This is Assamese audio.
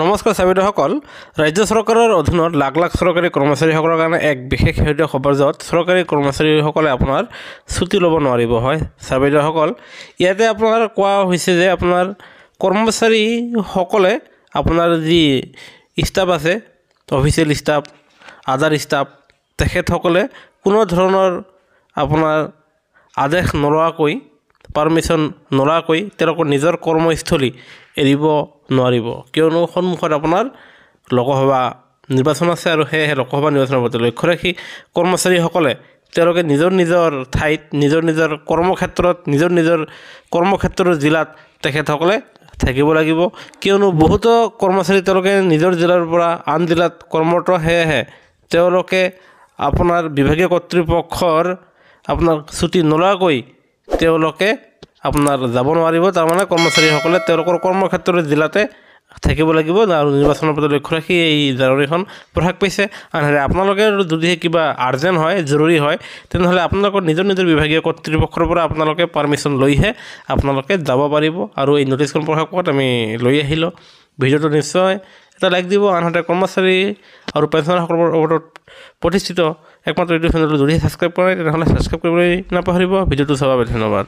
নমস্কাৰ চাবিদসকল ৰাজ্য চৰকাৰৰ অধীনত লাখ লাখ চৰকাৰী কৰ্মচাৰীসকলৰ কাৰণে এক বিশেষ সেউজীয়া খবৰ য'ত চৰকাৰী কৰ্মচাৰীসকলে আপোনাৰ ছুটি ল'ব নোৱাৰিব হয় চাবিদসকল ইয়াতে আপোনাৰ কোৱা হৈছে যে আপোনাৰ কৰ্মচাৰীসকলে আপোনাৰ যি ষ্টাফ আছে অফিচিয়েল ষ্টাফ আদাৰ ষ্টাফ তেখেতসকলে কোনো ধৰণৰ আপোনাৰ আদেশ নোলোৱাকৈ পাৰ্মিশ্যন নোলোৱাকৈ তেওঁলোকৰ নিজৰ কৰ্মস্থলী এৰিব নোৱাৰিব কিয়নো সন্মুখত আপোনাৰ লোকসভা নিৰ্বাচন আছে আৰু সেয়েহে লোকসভা নিৰ্বাচনৰ প্ৰতি লক্ষ্য ৰাখি কৰ্মচাৰীসকলে তেওঁলোকে নিজৰ নিজৰ ঠাইত নিজৰ নিজৰ কৰ্মক্ষেত্ৰত নিজৰ নিজৰ কৰ্মক্ষেত্ৰৰ জিলাত তেখেতসকলে থাকিব লাগিব কিয়নো বহুতো কৰ্মচাৰী তেওঁলোকে নিজৰ জিলাৰ পৰা আন জিলাত কৰ্মৰত সেয়েহে তেওঁলোকে আপোনাৰ বিভাগীয় কৰ্তৃপক্ষৰ আপোনাৰ ছুটি নোলোৱাকৈ তেওঁলোকে আপোনাৰ যাব নোৱাৰিব তাৰমানে কৰ্মচাৰীসকলে তেওঁলোকৰ কৰ্মক্ষেত্ৰৰ জিলাতে থাকিব লাগিব আৰু নিৰ্বাচনৰ প্ৰতি লক্ষ্য ৰাখি এই জাননীখন প্ৰকাশ পাইছে আনহাতে আপোনালোকে যদিহে কিবা আৰ্জেণ্ট হয় জৰুৰী হয় তেনেহ'লে আপোনালোকৰ নিজৰ নিজৰ বিভাগীয় কৰ্তৃপক্ষৰ পৰা আপোনালোকে পাৰ্মিশ্যন লৈহে আপোনালোকে যাব পাৰিব আৰু এই ন'টিছখন প্ৰকাশ পোৱাত আমি লৈ আহিলোঁ ভিডিঅ'টো নিশ্চয় এটা লাইক দিব আনহাতে কৰ্মচাৰী আৰু পেঞ্চনাৰসকলৰ ওপৰত প্ৰতিষ্ঠিত একমাত্ৰ ইউটিউব চেনেলটো যদিহে ছাবস্ক্ৰাইব কৰে তেনেহ'লে ছাবস্ক্ৰাইব কৰিবলৈ নাপাহৰিব ভিডিঅ'টো চোৱাৰ ধন্যবাদ